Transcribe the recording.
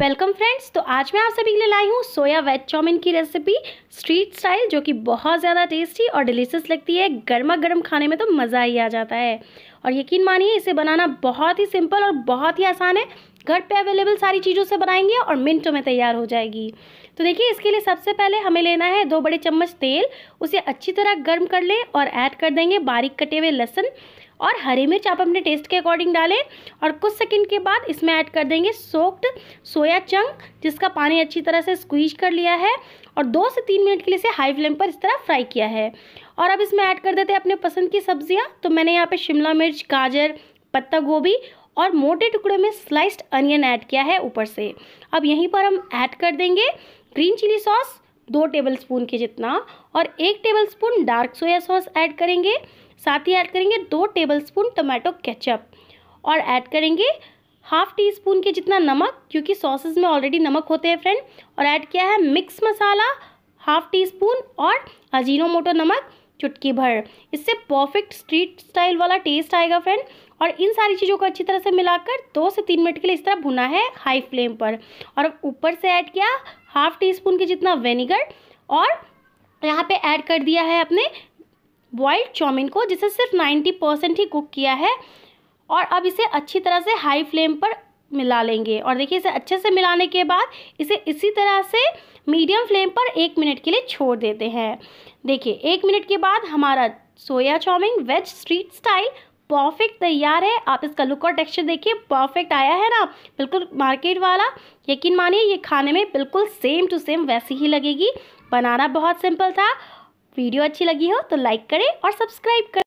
welcome friends तो आज मैं आप सभी के लिए लाई हूँ सोया वेज चाउमिन की रेसिपी स्ट्रीट स्टाइल जो कि बहुत ज़्यादा टेस्टी और डिलीशियस लगती है गर्मा गर्म खाने में तो मज़ा ही आ जाता है और यकीन मानिए इसे बनाना बहुत ही सिंपल और बहुत ही आसान है घर पे अवेलेबल सारी चीज़ों से बनाएंगे और मिनटों में तैयार हो जाएगी तो देखिए इसके लिए सबसे पहले हमें लेना है दो बड़े चम्मच तेल उसे अच्छी तरह गर्म कर लें और ऐड कर देंगे बारीक कटे हुए लहसुन और हरी मिर्च आप अपने टेस्ट के अकॉर्डिंग डालें और कुछ सेकंड के बाद इसमें ऐड कर देंगे सोक्ड सोया चंक जिसका पानी अच्छी तरह से स्क्वीज कर लिया है और दो से तीन मिनट के लिए इसे हाई फ्लेम पर इस तरह फ्राई किया है और अब इसमें ऐड कर देते हैं अपने पसंद की सब्जियाँ तो मैंने यहाँ पर शिमला मिर्च गाजर पत्ता गोभी और मोटे टुकड़े में स्लाइस्ड अनियन ऐड किया है ऊपर से अब यहीं पर हम ऐड कर देंगे ग्रीन चिली सॉस दो टेबलस्पून के जितना और एक tablespoon dark soya sauce add करेंगे साथ ही ऐड करेंगे दो टेबलस्पून टमाटो केचप और ऐड करेंगे हाफ टी स्पून के जितना नमक क्योंकि सॉसेज में ऑलरेडी नमक होते हैं फ्रेंड और ऐड किया है मिक्स मसाला हाफ टी स्पून और अजीनो मोटो नमक चुटकी भर इससे परफेक्ट स्ट्रीट स्टाइल वाला टेस्ट आएगा फ्रेंड और इन सारी चीज़ों को अच्छी तरह से मिलाकर दो से तीन मिनट के लिए इस तरह भुना है हाई फ्लेम पर और ऊपर से ऐड किया हाफ टी स्पून के जितना वेनेगर और यहाँ पे ऐड कर दिया है अपने बॉइल्ड चाउमीन को जिसे सिर्फ 90 परसेंट ही कुक किया है और अब इसे अच्छी तरह से हाई फ्लेम पर मिला लेंगे और देखिए इसे अच्छे से मिलाने के बाद इसे इसी तरह से मीडियम फ्लेम पर एक मिनट के लिए छोड़ देते हैं देखिए एक मिनट के बाद हमारा soya chow mein veg street style perfect तैयार है आप इसका लुक और टेक्सचर देखिए परफेक्ट आया है ना बिल्कुल मार्केट वाला यकीन मानिए ये खाने में बिल्कुल सेम टू सेम वैसी ही लगेगी बनाना बहुत सिंपल था वीडियो अच्छी लगी हो तो लाइक करें और सब्सक्राइब करें